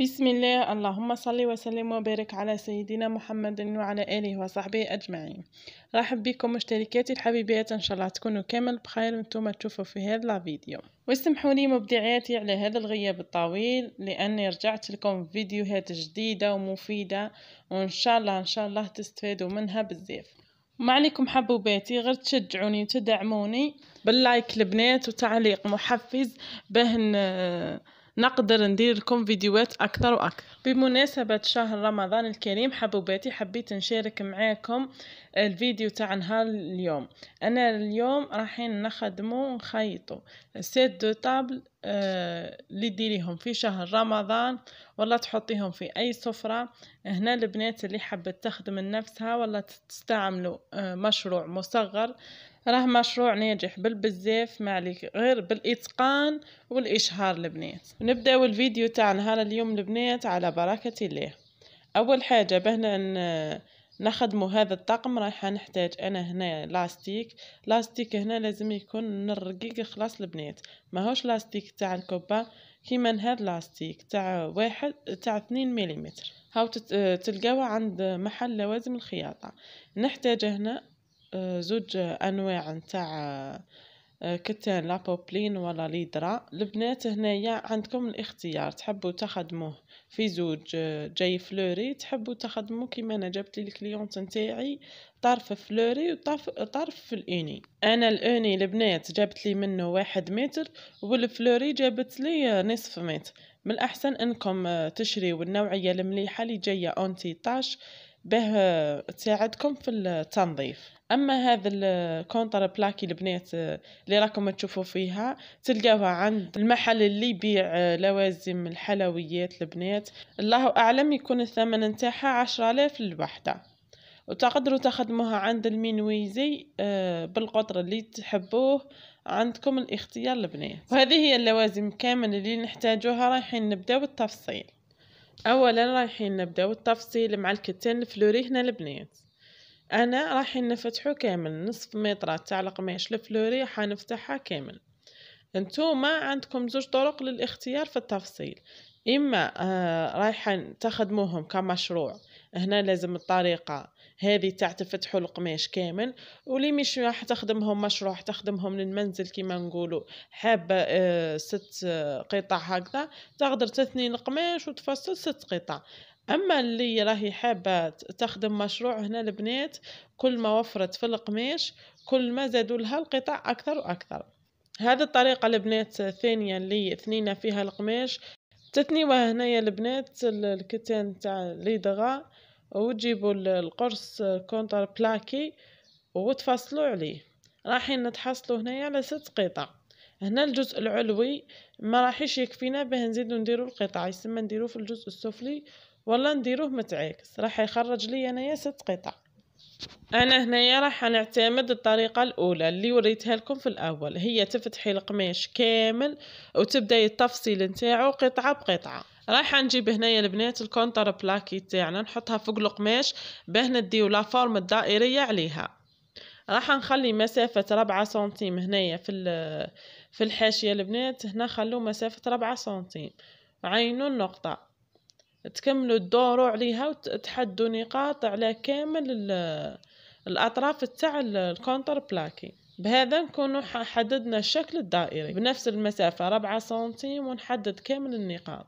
بسم الله اللهم صل وسلم وبارك على سيدنا محمد وعلى آله وصحبه أجمعين رحب بكم مشتركاتي الحبيبات إن شاء الله تكونوا كامل بخير وانتم تشوفوا في هذا الفيديو واسمحوا لي مبدعاتي على هذا الغياب الطويل لأني رجعت لكم فيديوهات جديدة ومفيدة وإن شاء الله إن شاء الله تستفادوا منها بزاف ما عليكم حبوباتي غير تشجعوني وتدعموني باللايك البنات وتعليق محفز باه آه، نقدر ندير لكم فيديوهات اكثر واكثر بمناسبه شهر رمضان الكريم حبوباتي حبيت نشارك معاكم الفيديو تاع نهار اليوم انا اليوم رايحين نخدمو نخيطو سيت دو طابل آه اللي ديريهم في شهر رمضان ولا تحطيهم في اي سفره هنا البنات اللي حبت تخدم لنفسها ولا تستعملوا آه مشروع مصغر راه مشروع ناجح بالبزاف ما عليك غير بالاتقان والاشهار البنات نبداو الفيديو تاع نهار اليوم البنات على بركه الله اول حاجه بهنا نخدمو هذا الطقم رايحه نحتاج انا هنا لاستيك لاستيك هنا لازم يكون الرقيق خلاص البنات ماهوش لاستيك تاع الكوبا كيما هذا لاستيك تاع واحد تاع اثنين مليمتر هاو تلقاوه عند محل لوازم الخياطه نحتاج هنا زوج أنواع نتاع آه، كتان لابوبلين ولا ليدرا البنات هنايا عندكم الاختيار تحبوا تخدموه في زوج آه، جاي فلوري تحبوا تخدموا كيما انا جبت لي الكليونت نتاعي طرف فلوري وطرف طرف في الاني انا الاني البنات جابت لي منه واحد متر والفلوري جابت لي آه، نصف متر من الاحسن انكم تشريوا النوعيه المليحه اللي جايه اونتي طاش به تساعدكم في التنظيف اما هذا الكونتر بلاكي البنات اللي راكم تشوفوا فيها تلقاوها عند المحل اللي يبيع لوازم الحلويات البنات الله اعلم يكون الثمن نتاعها عشرة الاف للوحده وتقدروا تخدموها عند المينويزي آه، بالقطر اللي تحبوه عندكم الاختيار البنات وهذه هي اللوازم كامل اللي نحتاجوها رايحين نبداو التفصيل اولا رايحين نبداو التفصيل مع الكتان الفلوري هنا البنات انا رايحين نفتحو كامل نصف متر تاع القماش الفلوري حنفتحها كامل انتوما عندكم زوج طرق للاختيار في التفصيل اما آه رايحين تخدموهم كمشروع هنا لازم الطريقة هذه تاع تفتحوا القماش كامل واللي مش راح تخدمهم مشروع تخدمهم للمنزل كيما نقولوا حابة آه، ست آه، قطع هكذا تقدر تثني القماش وتفصل ست قطع اما اللي راهي حابه تخدم مشروع هنا البنات كل ما وفرت في القماش كل ما زادوا لها القطع اكثر واكثر هذه الطريقة البنات الثانية اللي ثنينا فيها القماش تتنيوه هنايا البنات الكتان تاع لي دغا وتجيبوا القرص كونتر بلاكي وتفصلوا عليه رايحين نتحصلوا هنايا على ست قطع هنا الجزء العلوي ما راحيش يكفينا باه نزيدو نديرو القطع يسمى نديروه في الجزء السفلي ولا نديروه متعاكس راح يخرج لي انايا ست قطع انا هنايا راح نعتمد الطريقه الاولى اللي وريتها لكم في الاول هي تفتحي القماش كامل وتبداي التفصيل نتاعو قطعه بقطعه رايحه نجيب هنايا البنات الكونتر بلاكي تاعنا نحطها فوق القماش باه نديو لا فورم الدائريه عليها راح نخلي مسافة ربعة سنتيم هنايا في في الحاشية البنات هنا خلو مسافة ربعة سنتيم عينوا النقطة تكملوا تدوروا عليها وتحدوا نقاط على كامل الأطراف تاع الكونتر بلاكي بهذا نكون حددنا الشكل الدائري بنفس المسافة ربعة سنتيم ونحدد كامل النقاط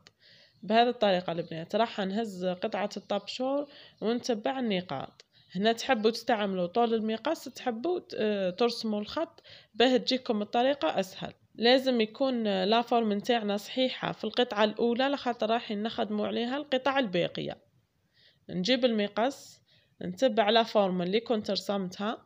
بهذه الطريقة البنات راح نهز قطعة الطبشور ونتبع النقاط هنا تحبوا تستعملوا طول المقاس تحبوا آه، ترسموا الخط باه تجيكم الطريقة أسهل لازم يكون لافورم نتاعنا صحيحة في القطعة الأولى لخاطر راح نخدمو عليها القطع الباقية نجيب المقص نتبع لافورم اللي كنت رسمتها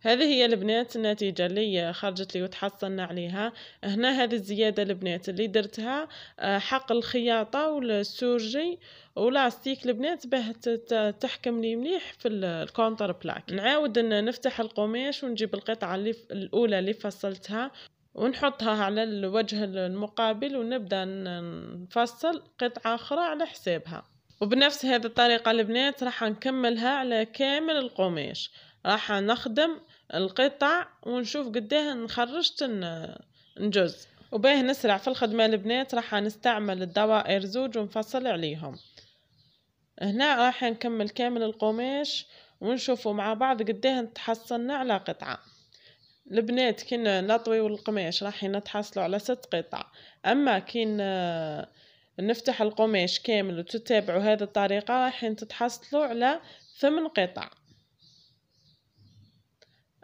هذه هي البنات النتيجة اللي خرجت لي وتحصلنا عليها هنا هذه الزيادة البنات اللي درتها آه، حق الخياطة والسورجي ولاستيك البنات باه تحكم لي مليح في الكونتر بلاك نعاود نفتح القماش ونجيب القطعة اللي الأولى اللي فصلتها ونحطها على الوجه المقابل ونبدأ نفصل قطعة أخرى على حسابها وبنفس هذه الطريقة البنات راح نكملها على كامل القماش راح نخدم القطع ونشوف قداه نخرجت نجز وباه نسرع في الخدمة البنات راح نستعمل الدوائر زوج ونفصل عليهم هنا راح نكمل كامل القماش ونشوفوا مع بعض قداه تحصلنا على قطعة البنات كي نطويو القماش راحين نتحصلوا على ست قطع اما كي آه، نفتح القماش كامل وتتابعوا هذه الطريقه راحين تتحصلوا على ثمن قطع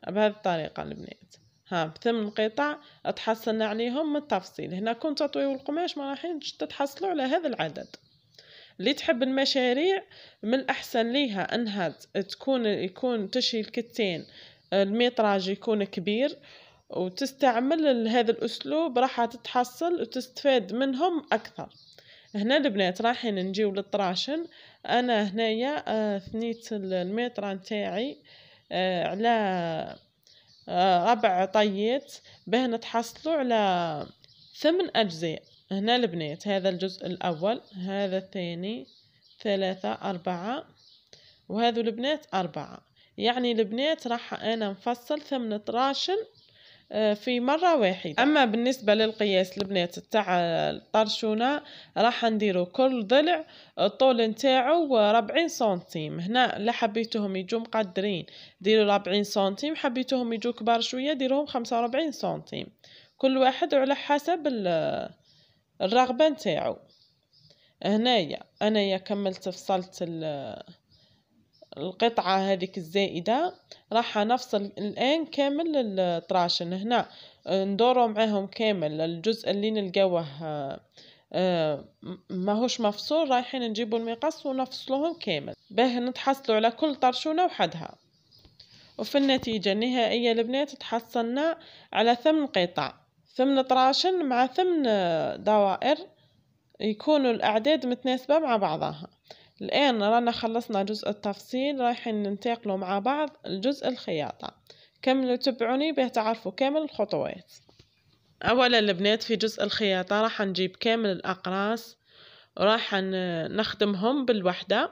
بهذه الطريقه البنات ها بثمن قطع تحصلنا عليهم من التفصيل هنا كنت تطويو القماش ما راحينش تتحصلوا على هذا العدد اللي تحب المشاريع من الأحسن ليها أنها تكون يكون تشري الكتان الميطراج يكون كبير وتستعمل هذا الأسلوب راح تتحصل وتستفاد منهم أكثر هنا البنات رايحين نجيو للطراشن أنا هنايا آه، ثنيت الميطرة نتاعي آه، على آه، ربع طيات باه نتحصلوا على ثمن أجزاء هنا البنات هذا الجزء الأول هذا الثاني ثلاثة أربعة وهذا البنات أربعة يعني البنات راح أنا نفصل ثمن طراشن آه، في مرة واحدة أما بالنسبة للقياس البنات تاع الطرشونة راح نديرو كل ضلع الطول نتاعو ربعين سنتيم هنا لا حبيتهم يجو مقدرين ديروا ربعين سنتيم حبيتهم يجو كبار شوية ديروهم خمسة وربعين سنتيم كل واحد على حسب الرغبة نتاعو هنايا أنايا كملت فصلت ال القطعة هذيك الزائدة راح نفصل الآن كامل الطراشن هنا آه، ندورو معاهم كامل الجزء اللي نلقاوه آه، آه، هوش مفصول رايحين نجيبو المقص ونفصلوهم كامل باه نتحصلوا على كل طرشونة وحدها وفي النتيجة النهائية البنات تحصلنا على ثمن قطع ثمن طراشن مع ثمن دوائر يكونوا الأعداد متناسبة مع بعضها الآن رانا خلصنا جزء التفصيل رايحين ننتقلوا مع بعض لجزء الخياطة كملوا تبعوني باه تعرفوا كامل الخطوات أولا البنات في جزء الخياطة راح نجيب كامل الأقراص راح نخدمهم بالوحدة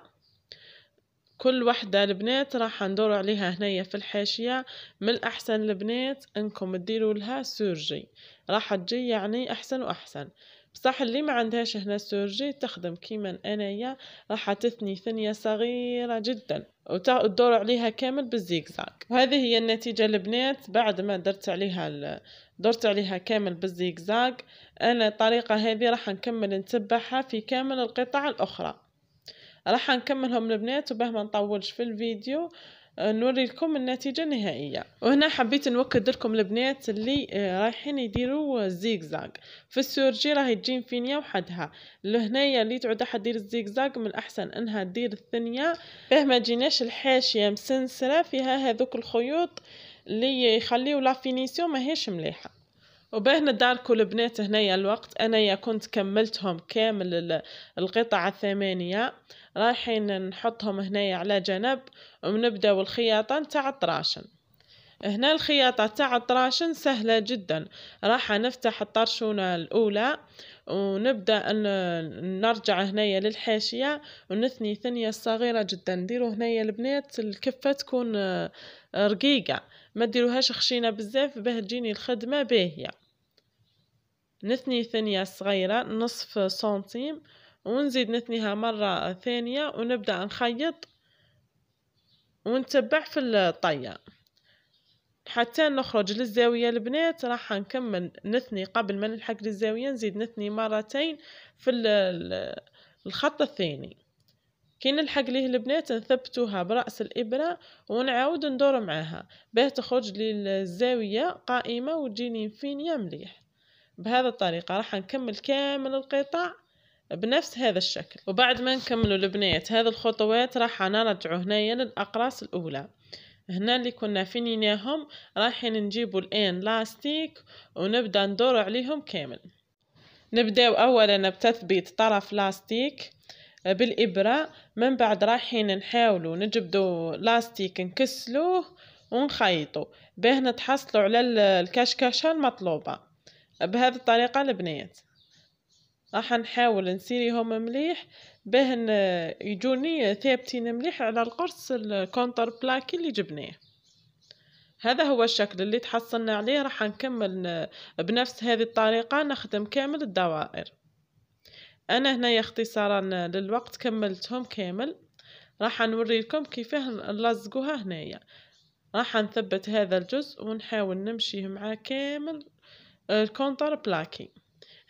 كل وحدة البنات راح ندور عليها هنايا في الحاشية من الأحسن البنات أنكم تديروا لها سورجي راح تجي يعني أحسن وأحسن بصح اللي ما عندهاش هنا سورجي تخدم كيما انايا راح تثني ثنية صغيرة جدا وتدور عليها كامل بالزيكزاك وهذه هي النتيجة البنات بعد ما درت عليها درت عليها كامل بالزيكزاك انا الطريقة هذه راح نكمل نتبعها في كامل القطع الاخرى راح نكملهم البنات وباه ما نطولش في الفيديو آه، لكم النتيجة النهائية وهنا حبيت نوكد لكم البنات اللي آه، رايحين يديروا زيكزاك في السورجي راهي تجي فينيا وحدها لهنايا اللي تعود دير الزيكزاك من الأحسن أنها دير الثانية فيه ما جيناش الحاشية مسنسرة فيها هذوك الخيوط اللي يخليو لا ما هيش مليحه وبين داركو البنات هنايا الوقت انايا كنت كملتهم كامل القطع الثمانية رايحين نحطهم هنايا على جنب ونبداو الخياطة نتاع الطراشن هنا الخياطة تاع الطراشن سهلة جدا راح نفتح الطرشونة الأولى ونبدأ أن نرجع هنايا للحاشية ونثني ثنية صغيرة جدا نديرو هنايا البنات الكفة تكون آه، رقيقة ما ديروهاش خشينة بزاف باه تجيني الخدمة باهية نثني ثنية صغيرة نصف سنتيم ونزيد نثنيها مرة ثانية ونبدأ نخيط ونتبع في الطية حتى نخرج للزاوية البنات راح نكمل نثني قبل ما نلحق للزاوية نزيد نثني مرتين في الخط الثاني كي نلحق ليه البنات نثبتوها برأس الإبرة ونعاود ندور معاها باه تخرج للزاوية قائمة وتجيني فينيا مليح بهذا الطريقة راح نكمل كامل القطع بنفس هذا الشكل وبعد ما نكملوا البنات هذه الخطوات راح نرجعوا هنايا للأقراص الأولى هنا اللي كنا فينيناهم رايحين نجيبوا الآن لاستيك ونبدأ ندور عليهم كامل نبداو أولا بتثبيت طرف لاستيك بالإبرة من بعد رايحين نحاولوا نجبدوا لاستيك نكسلوه ونخيطوا باه نتحصلوا على الكشكشة المطلوبة بهذه الطريقة البنات راح نحاول نسيريهم مليح باه آه، يجوني ثابتين مليح على القرص الكونتر بلاكي اللي جبناه هذا هو الشكل اللي تحصلنا عليه راح نكمل آه، بنفس هذه الطريقة نخدم كامل الدوائر انا هنا اختصارا للوقت كملتهم كامل راح نوريكم كيفاه نلزقوها هنايا راح نثبت هذا الجزء ونحاول نمشيه معاه كامل الكونتر بلاكي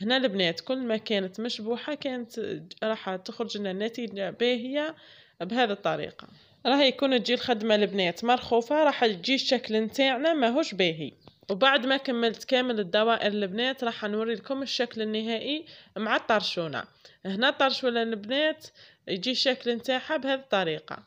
هنا البنات كل ما كانت مشبوحة كانت راح تخرج لنا نتيجة باهية بهذه الطريقة راهي يكون تجي الخدمة البنات مرخوفة راح تجي الشكل نتاعنا ماهوش باهي وبعد ما كملت كامل الدوائر البنات راح نوري لكم الشكل النهائي مع الطرشونة هنا الطرشونة البنات يجي الشكل نتاعها بهذه الطريقة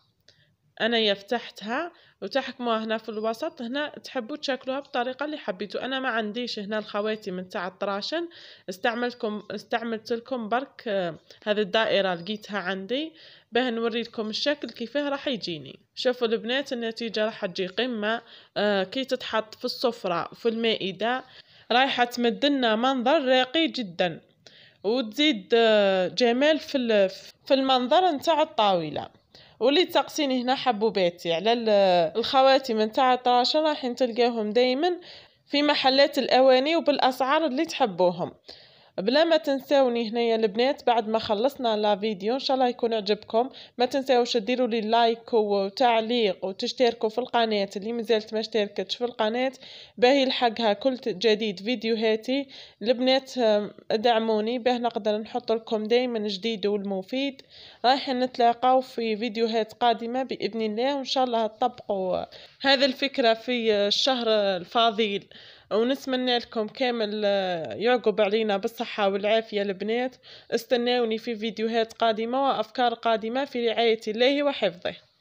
انا فتحتها وتحكموها هنا في الوسط هنا تحبوا تشكلوها بالطريقة اللي حبيتوا أنا ما عنديش هنا الخواتي من تاع الطراشن استعملكم استعملت لكم برك آه، هذه الدائرة لقيتها عندي باه نوري لكم الشكل كيفاه راح يجيني شوفوا البنات النتيجة راح تجي قمة آه، كي تتحط في السفرة في المائدة رايحة تمدلنا منظر راقي جدا وتزيد آه، جمال في المنظر نتاع الطاولة واللي تسقسين هنا حبوباتي على الخواتم نتاع الطراشة راح تلقاهم دايما في محلات الاواني وبالاسعار اللي تحبوهم بلا ما تنساوني هنايا البنات بعد ما خلصنا لا فيديو ان شاء الله يكون عجبكم ما تنساوش ديروا لي لايك وتعليق وتشتركوا في القناه اللي مازالت ما اشتركتش في القناه باهي يلحقها كل جديد فيديوهاتي البنات ادعموني باه نقدر نحط لكم دائما جديد والمفيد رايحين نتلاقاو في فيديوهات قادمه باذن الله وان شاء الله تطبقوا هذه الفكره في الشهر الفاضل ونتمنى لكم كامل آه، يعقب علينا بالصحة والعافية البنات استناوني في فيديوهات قادمة وأفكار قادمة في رعاية الله وحفظه